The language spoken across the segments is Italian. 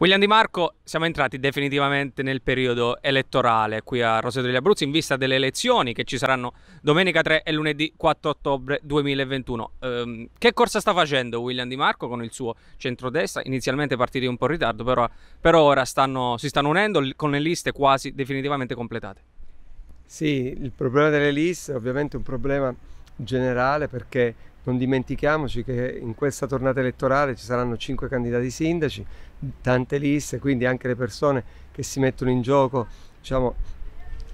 William Di Marco, siamo entrati definitivamente nel periodo elettorale qui a Roseto degli Abruzzi in vista delle elezioni che ci saranno domenica 3 e lunedì 4 ottobre 2021. Ehm, che corsa sta facendo William Di Marco con il suo centrodestra? Inizialmente partiti un po' in ritardo, però per ora stanno, si stanno unendo con le liste quasi definitivamente completate. Sì, il problema delle liste è ovviamente un problema generale perché non dimentichiamoci che in questa tornata elettorale ci saranno cinque candidati sindaci, tante liste, quindi anche le persone che si mettono in gioco diciamo,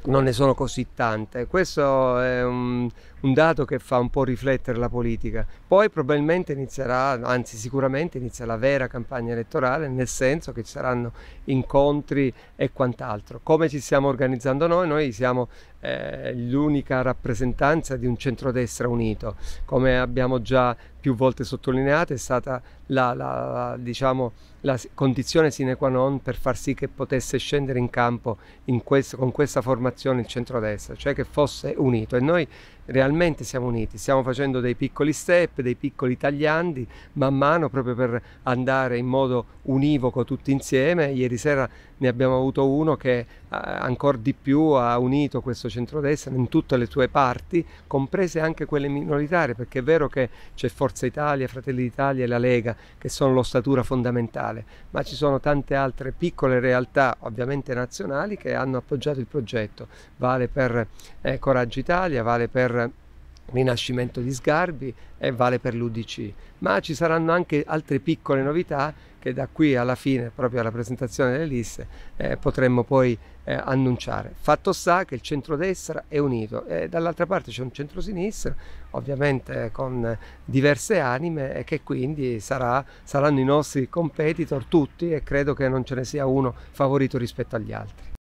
non ne sono così tante. Questo è un, un, dato che fa un po' riflettere la politica. Poi probabilmente inizierà, anzi sicuramente inizia la vera campagna elettorale, nel senso che ci saranno incontri e quant'altro. Come ci stiamo organizzando noi? Noi siamo eh, l'unica rappresentanza di un centrodestra unito. Come abbiamo già più volte sottolineato è stata la, la, diciamo, la condizione sine qua non per far sì che potesse scendere in campo in questo, con questa formazione il centrodestra, cioè che fosse unito. E noi realmente siamo uniti, stiamo facendo dei piccoli step, dei piccoli tagliandi man mano proprio per andare in modo univoco tutti insieme. Ieri sera ne abbiamo avuto uno che eh, ancora di più ha unito questo centrodestra in tutte le sue parti, comprese anche quelle minoritarie, perché è vero che c'è Forza Italia, Fratelli d'Italia e la Lega che sono l'ostatura fondamentale, ma ci sono tante altre piccole realtà, ovviamente nazionali, che hanno appoggiato il progetto. Vale per eh, Coraggio Italia, vale per rinascimento di Sgarbi e vale per l'UDC, ma ci saranno anche altre piccole novità che da qui alla fine, proprio alla presentazione delle liste, eh, potremmo poi eh, annunciare. Fatto sta che il centrodestra è unito e dall'altra parte c'è un centrosinistra, ovviamente con diverse anime e che quindi sarà, saranno i nostri competitor tutti e credo che non ce ne sia uno favorito rispetto agli altri.